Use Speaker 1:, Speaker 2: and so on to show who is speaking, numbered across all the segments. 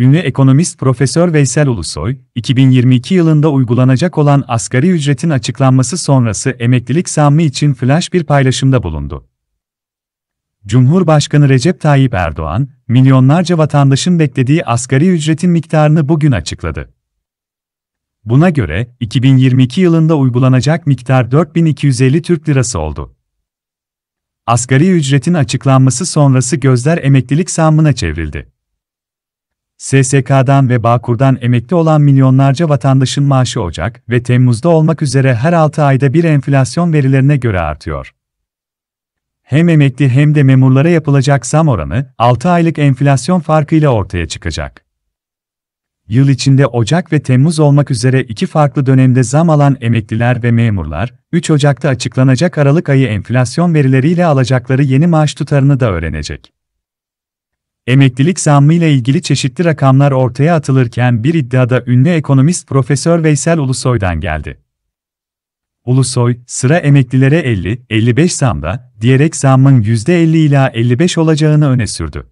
Speaker 1: Ünlü ekonomist Profesör Veysel Ulusoy, 2022 yılında uygulanacak olan asgari ücretin açıklanması sonrası emeklilik zammı için flash bir paylaşımda bulundu. Cumhurbaşkanı Recep Tayyip Erdoğan, milyonlarca vatandaşın beklediği asgari ücretin miktarını bugün açıkladı. Buna göre 2022 yılında uygulanacak miktar 4250 Türk Lirası oldu. Asgari ücretin açıklanması sonrası gözler emeklilik zammına çevrildi. SSK'dan ve Bağkur'dan emekli olan milyonlarca vatandaşın maaşı Ocak ve Temmuz'da olmak üzere her 6 ayda bir enflasyon verilerine göre artıyor. Hem emekli hem de memurlara yapılacak zam oranı 6 aylık enflasyon farkıyla ortaya çıkacak. Yıl içinde Ocak ve Temmuz olmak üzere iki farklı dönemde zam alan emekliler ve memurlar, 3 Ocak'ta açıklanacak Aralık ayı enflasyon verileriyle alacakları yeni maaş tutarını da öğrenecek. Emeklilik zammı ile ilgili çeşitli rakamlar ortaya atılırken bir iddiada ünlü ekonomist Profesör Veysel Ulusoy'dan geldi. Ulusoy, sıra emeklilere 50-55 zamda, diyerek zammın %50 ila 55 olacağını öne sürdü.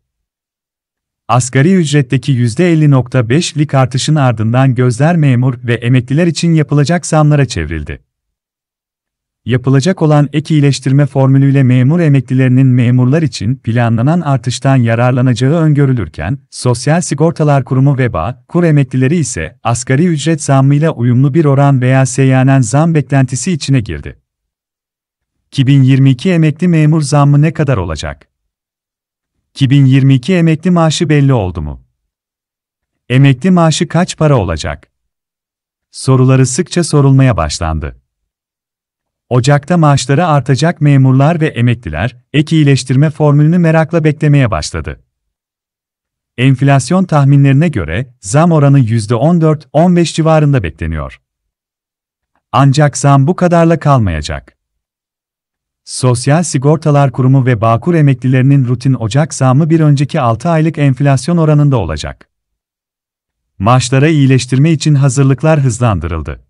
Speaker 1: Asgari ücretteki %50.5'lik artışın ardından gözler memur ve emekliler için yapılacak zamlara çevrildi yapılacak olan ek iyileştirme formülüyle memur emeklilerinin memurlar için planlanan artıştan yararlanacağı öngörülürken, Sosyal Sigortalar Kurumu ve bağ, kur emeklileri ise asgari ücret zammıyla uyumlu bir oran veya seyyanen zam beklentisi içine girdi. 2022 emekli memur zammı ne kadar olacak? 2022 emekli maaşı belli oldu mu? Emekli maaşı kaç para olacak? Soruları sıkça sorulmaya başlandı. Ocak'ta maaşları artacak memurlar ve emekliler, ek iyileştirme formülünü merakla beklemeye başladı. Enflasyon tahminlerine göre zam oranı %14-15 civarında bekleniyor. Ancak zam bu kadarla kalmayacak. Sosyal Sigortalar Kurumu ve Bağkur emeklilerinin rutin Ocak zamı bir önceki 6 aylık enflasyon oranında olacak. Maaşlara iyileştirme için hazırlıklar hızlandırıldı.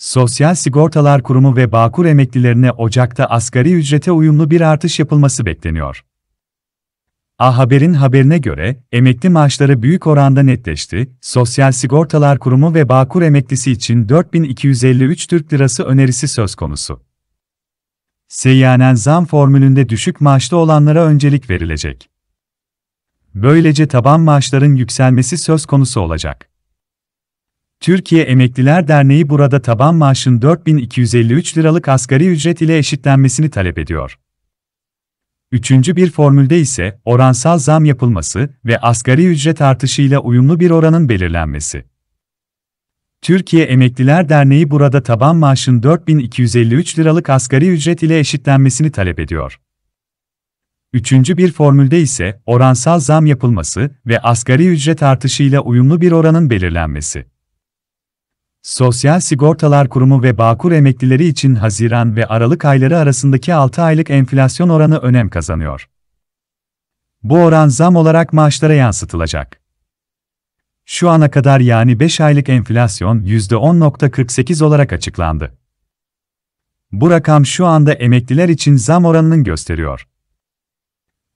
Speaker 1: Sosyal Sigortalar Kurumu ve Bağkur emeklilerine Ocak'ta asgari ücrete uyumlu bir artış yapılması bekleniyor. A Haber'in haberine göre, emekli maaşları büyük oranda netleşti, Sosyal Sigortalar Kurumu ve Bağkur emeklisi için 4253 Türk Lirası önerisi söz konusu. Seyyanen zam formülünde düşük maaşlı olanlara öncelik verilecek. Böylece taban maaşların yükselmesi söz konusu olacak. Türkiye Emekliler Derneği burada taban maaşın 4253 liralık asgari ücret ile eşitlenmesini talep ediyor. Üçüncü bir formülde ise oransal zam yapılması ve asgari ücret artışıyla uyumlu bir oranın belirlenmesi. Türkiye Emekliler Derneği burada taban maaşın 4253 liralık asgari ücret ile eşitlenmesini talep ediyor. Üçüncü bir formülde ise oransal zam yapılması ve asgari ücret artışıyla uyumlu bir oranın belirlenmesi. Sosyal Sigortalar Kurumu ve Bağkur emeklileri için Haziran ve Aralık ayları arasındaki 6 aylık enflasyon oranı önem kazanıyor. Bu oran zam olarak maaşlara yansıtılacak. Şu ana kadar yani 5 aylık enflasyon %10.48 olarak açıklandı. Bu rakam şu anda emekliler için zam oranının gösteriyor.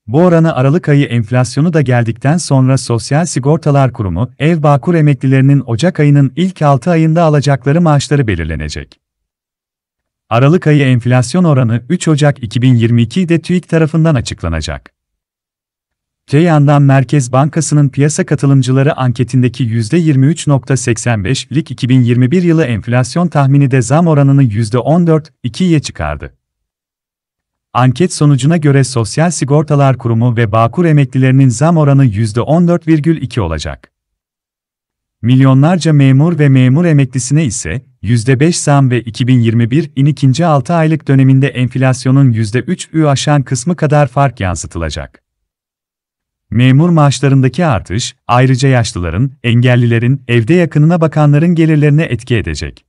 Speaker 1: Bu oranı Aralık ayı enflasyonu da geldikten sonra Sosyal Sigortalar Kurumu, ev bakur emeklilerinin Ocak ayının ilk 6 ayında alacakları maaşları belirlenecek. Aralık ayı enflasyon oranı 3 Ocak 2022'de TÜİK tarafından açıklanacak. Te yandan Merkez Bankası'nın piyasa katılımcıları anketindeki %23.85'lik 2021 yılı enflasyon tahmini de zam oranını %14.2'ye çıkardı. Anket sonucuna göre Sosyal Sigortalar Kurumu ve Bağkur emeklilerinin zam oranı %14,2 olacak. Milyonlarca memur ve memur emeklisine ise %5 zam ve 2021'in ikinci 6 aylık döneminde enflasyonun %3'ü aşan kısmı kadar fark yansıtılacak. Memur maaşlarındaki artış, ayrıca yaşlıların, engellilerin, evde yakınına bakanların gelirlerine etki edecek.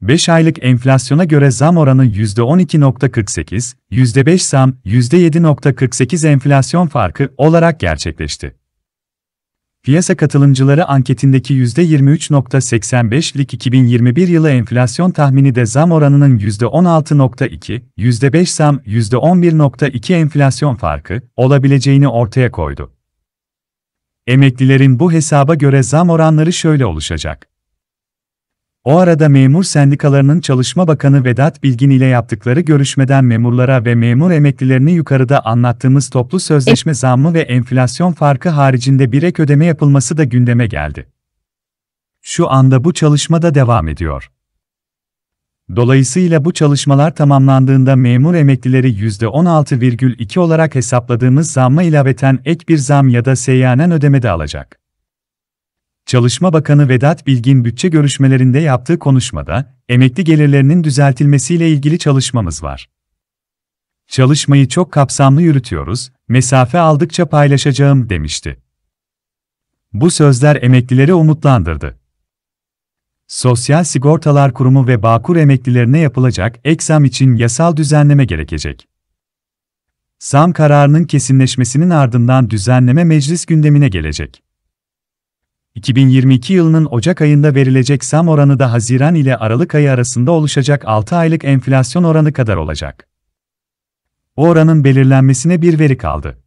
Speaker 1: 5 aylık enflasyona göre zam oranı %12.48, %5 zam, %7.48 enflasyon farkı olarak gerçekleşti. Piyasa katılımcıları anketindeki %23.85'lik 2021 yılı enflasyon tahmini de zam oranının %16.2, %5 zam, %11.2 enflasyon farkı olabileceğini ortaya koydu. Emeklilerin bu hesaba göre zam oranları şöyle oluşacak. O arada memur sendikalarının Çalışma Bakanı Vedat Bilgin ile yaptıkları görüşmeden memurlara ve memur emeklilerini yukarıda anlattığımız toplu sözleşme zammı ve enflasyon farkı haricinde bir ek ödeme yapılması da gündeme geldi. Şu anda bu çalışma da devam ediyor. Dolayısıyla bu çalışmalar tamamlandığında memur emeklileri %16,2 olarak hesapladığımız zamma ilaveten ek bir zam ya da seyyanen ödeme de alacak. Çalışma Bakanı Vedat Bilgin bütçe görüşmelerinde yaptığı konuşmada, emekli gelirlerinin düzeltilmesiyle ilgili çalışmamız var. Çalışmayı çok kapsamlı yürütüyoruz, mesafe aldıkça paylaşacağım demişti. Bu sözler emeklileri umutlandırdı. Sosyal Sigortalar Kurumu ve Bağkur emeklilerine yapılacak ek için yasal düzenleme gerekecek. Sam kararının kesinleşmesinin ardından düzenleme meclis gündemine gelecek. 2022 yılının Ocak ayında verilecek sam oranı da Haziran ile Aralık ayı arasında oluşacak 6 aylık enflasyon oranı kadar olacak. Bu oranın belirlenmesine bir veri kaldı.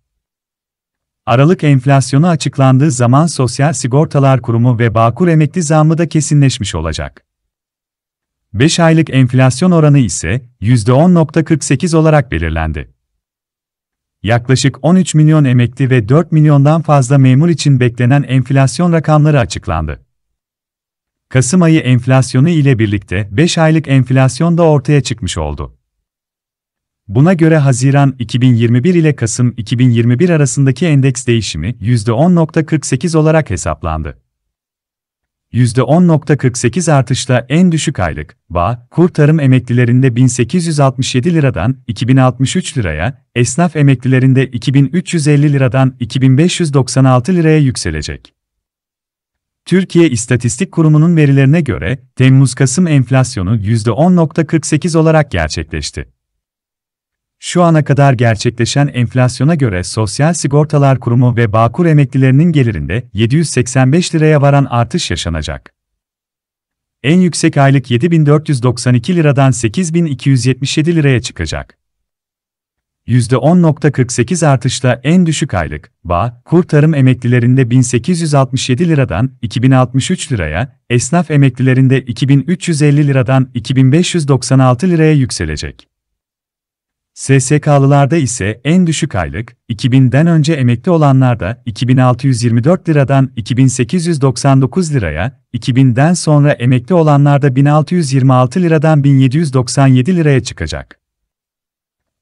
Speaker 1: Aralık enflasyonu açıklandığı zaman Sosyal Sigortalar Kurumu ve Bağkur emekli zammı da kesinleşmiş olacak. 5 aylık enflasyon oranı ise %10.48 olarak belirlendi yaklaşık 13 milyon emekli ve 4 milyondan fazla memur için beklenen enflasyon rakamları açıklandı. Kasım ayı enflasyonu ile birlikte 5 aylık enflasyon da ortaya çıkmış oldu. Buna göre Haziran 2021 ile Kasım 2021 arasındaki endeks değişimi %10.48 olarak hesaplandı. %10.48 artışla en düşük aylık, bağ, kur tarım emeklilerinde 1867 liradan 2063 liraya, esnaf emeklilerinde 2350 liradan 2596 liraya yükselecek. Türkiye İstatistik Kurumu'nun verilerine göre, Temmuz-Kasım enflasyonu %10.48 olarak gerçekleşti. Şu ana kadar gerçekleşen enflasyona göre Sosyal Sigortalar Kurumu ve Bağkur emeklilerinin gelirinde 785 liraya varan artış yaşanacak. En yüksek aylık 7492 liradan 8277 liraya çıkacak. %10.48 artışla en düşük aylık, bağ, kur tarım emeklilerinde 1867 liradan 2063 liraya, esnaf emeklilerinde 2350 liradan 2596 liraya yükselecek. SSK'lılarda ise en düşük aylık, 2000'den önce emekli olanlarda 2624 liradan 2899 liraya, 2000'den sonra emekli olanlarda 1626 liradan 1797 liraya çıkacak.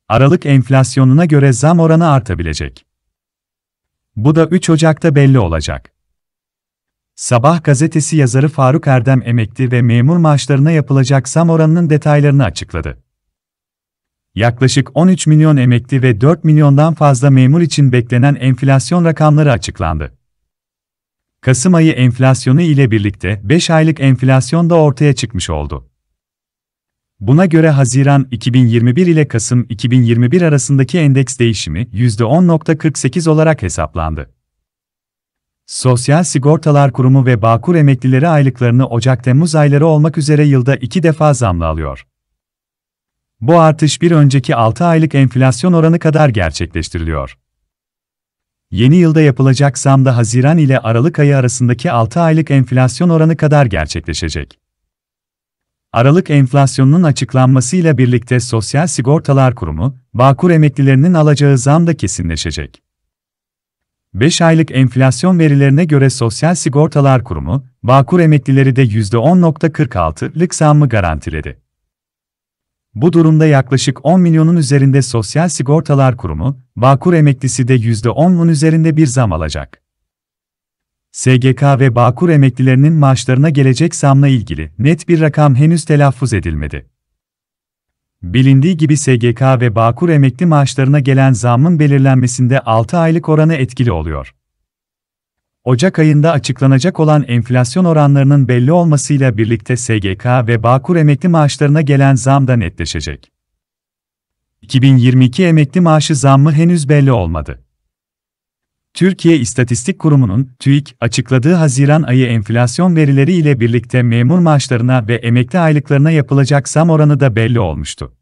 Speaker 1: Aralık enflasyonuna göre zam oranı artabilecek. Bu da 3 Ocak'ta belli olacak. Sabah gazetesi yazarı Faruk Erdem emekli ve memur maaşlarına yapılacak zam oranının detaylarını açıkladı yaklaşık 13 milyon emekli ve 4 milyondan fazla memur için beklenen enflasyon rakamları açıklandı. Kasım ayı enflasyonu ile birlikte 5 aylık enflasyon da ortaya çıkmış oldu. Buna göre Haziran 2021 ile Kasım 2021 arasındaki endeks değişimi %10.48 olarak hesaplandı. Sosyal Sigortalar Kurumu ve Bağkur emeklileri aylıklarını Ocak-Temmuz ayları olmak üzere yılda iki defa zamlı alıyor. Bu artış bir önceki 6 aylık enflasyon oranı kadar gerçekleştiriliyor. Yeni yılda yapılacak zamda Haziran ile Aralık ayı arasındaki 6 aylık enflasyon oranı kadar gerçekleşecek. Aralık enflasyonunun açıklanmasıyla birlikte Sosyal Sigortalar Kurumu, Bağkur emeklilerinin alacağı zam da kesinleşecek. 5 aylık enflasyon verilerine göre Sosyal Sigortalar Kurumu, Bağkur emeklileri de %10.46'lık zammı garantiledi. Bu durumda yaklaşık 10 milyonun üzerinde Sosyal Sigortalar Kurumu, Bağkur emeklisi de %10'un üzerinde bir zam alacak. SGK ve Bağkur emeklilerinin maaşlarına gelecek zamla ilgili net bir rakam henüz telaffuz edilmedi. Bilindiği gibi SGK ve Bağkur emekli maaşlarına gelen zamın belirlenmesinde 6 aylık oranı etkili oluyor. Ocak ayında açıklanacak olan enflasyon oranlarının belli olmasıyla birlikte SGK ve Bağkur emekli maaşlarına gelen zam da netleşecek. 2022 emekli maaşı zammı henüz belli olmadı. Türkiye İstatistik Kurumu'nun TÜİK açıkladığı Haziran ayı enflasyon verileri ile birlikte memur maaşlarına ve emekli aylıklarına yapılacak zam oranı da belli olmuştu.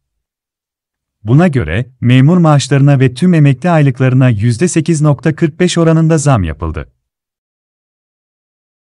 Speaker 1: Buna göre memur maaşlarına ve tüm emekli aylıklarına %8.45 oranında zam yapıldı.